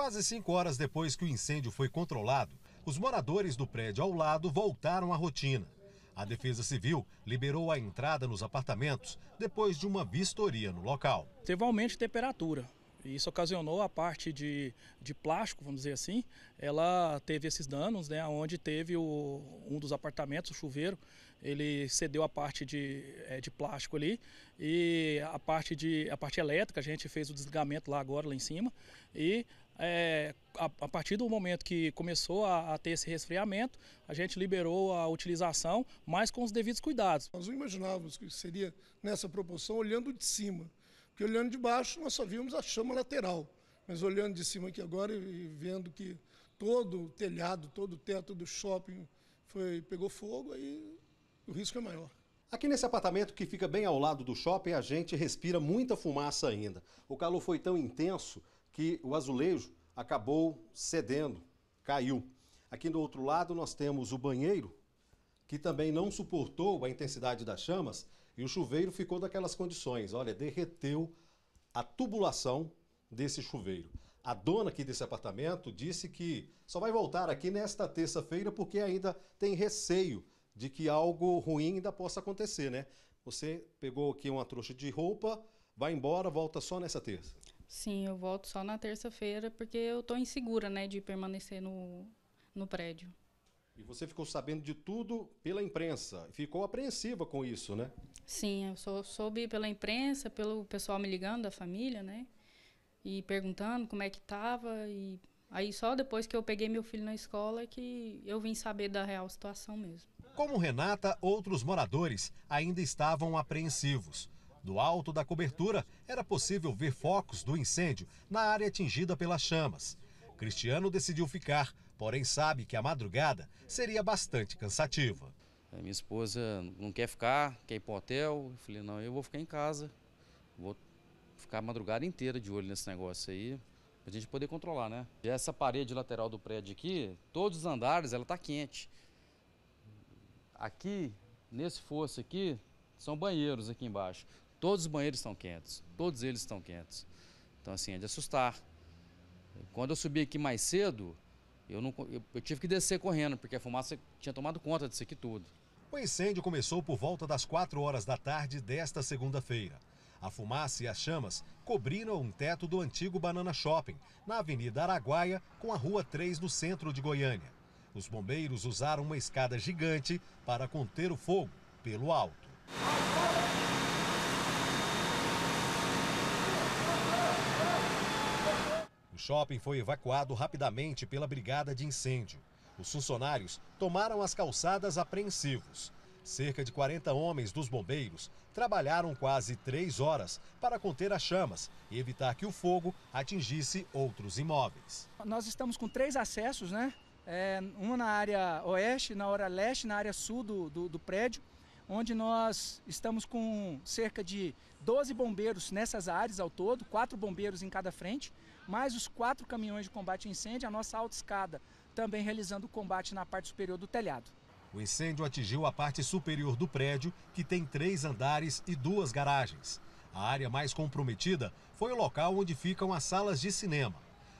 Quase cinco horas depois que o incêndio foi controlado, os moradores do prédio ao lado voltaram à rotina. A Defesa Civil liberou a entrada nos apartamentos depois de uma vistoria no local. Teve aumento de temperatura. e Isso ocasionou a parte de, de plástico, vamos dizer assim, ela teve esses danos, né, onde teve o, um dos apartamentos, o chuveiro, ele cedeu a parte de, é, de plástico ali e a parte, de, a parte elétrica, a gente fez o desligamento lá agora, lá em cima, e é, a, a, partir do momento que começou a, a, ter esse resfriamento, a gente liberou a utilização, mas com os devidos cuidados. Nós não imaginávamos que seria nessa proporção olhando de cima, porque olhando de baixo nós só víamos a chama lateral, mas olhando de cima aqui agora e vendo que todo o telhado, todo o teto do shopping foi, pegou fogo, aí o risco é maior. Aqui nesse apartamento que fica bem ao lado do shopping, a gente respira muita fumaça ainda. O calor foi tão intenso que o azulejo acabou cedendo, caiu. Aqui do outro lado nós temos o banheiro, que também não suportou a intensidade das chamas e o chuveiro ficou daquelas condições. Olha, derreteu a tubulação desse chuveiro. A dona aqui desse apartamento disse que só vai voltar aqui nesta terça-feira porque ainda tem receio de que algo ruim ainda possa acontecer, né? Você pegou aqui uma trouxa de roupa, vai embora, volta só nessa terça. Sim, eu volto só na terça-feira porque eu tô insegura, né, de permanecer no, no prédio. E você ficou sabendo de tudo pela imprensa. Ficou apreensiva com isso, né? Sim, eu sou, soube pela imprensa, pelo pessoal me ligando da família, né? E perguntando como é que tava. E aí só depois que eu peguei meu filho na escola que eu vim saber da real situação mesmo. Como Renata, outros moradores ainda estavam apreensivos. Do alto da cobertura, era possível ver focos do incêndio na área atingida pelas chamas. Cristiano decidiu ficar, porém sabe que a madrugada seria bastante cansativa. A é, minha esposa não quer ficar, quer ir para o hotel. Eu falei, não, eu vou ficar em casa. Vou ficar a madrugada inteira de olho nesse negócio aí, para a gente poder controlar, né? E essa parede lateral do prédio aqui, todos os andares, ela está quente. Aqui, nesse fosso aqui, são banheiros aqui embaixo. Todos os banheiros estão quentes, todos eles estão quentes. Então, assim, é de assustar. Quando eu subi aqui mais cedo, eu, não, eu, eu tive que descer correndo, porque a fumaça tinha tomado conta disso aqui tudo. O incêndio começou por volta das 4 horas da tarde desta segunda-feira. A fumaça e as chamas cobriram um teto do antigo Banana Shopping, na Avenida Araguaia, com a Rua 3, no centro de Goiânia. Os bombeiros usaram uma escada gigante para conter o fogo pelo alto. O shopping foi evacuado rapidamente pela brigada de incêndio. Os funcionários tomaram as calçadas apreensivos. Cerca de 40 homens dos bombeiros trabalharam quase três horas para conter as chamas e evitar que o fogo atingisse outros imóveis. Nós estamos com três acessos, né? É, um na área oeste, na hora leste, na área sul do, do, do prédio onde nós estamos com cerca de 12 bombeiros nessas áreas ao todo, quatro bombeiros em cada frente, mais os quatro caminhões de combate a incêndio, a nossa autoescada também realizando o combate na parte superior do telhado. O incêndio atingiu a parte superior do prédio, que tem três andares e duas garagens. A área mais comprometida foi o local onde ficam as salas de cinema.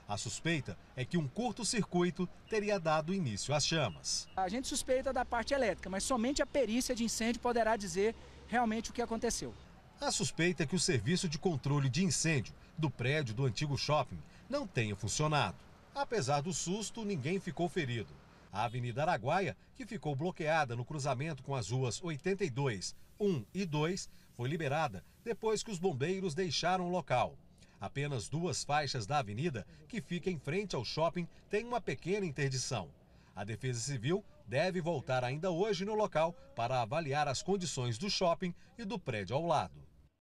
A suspeita é que um curto-circuito teria dado início às chamas. A gente suspeita da parte elétrica, mas somente a perícia de incêndio poderá dizer realmente o que aconteceu. A suspeita é que o serviço de controle de incêndio do prédio do antigo shopping não tenha funcionado. Apesar do susto, ninguém ficou ferido. A Avenida Araguaia, que ficou bloqueada no cruzamento com as ruas 82, 1 e 2, foi liberada depois que os bombeiros deixaram o local. Apenas duas faixas da avenida, que fica em frente ao shopping, têm uma pequena interdição. A Defesa Civil deve voltar ainda hoje no local para avaliar as condições do shopping e do prédio ao lado.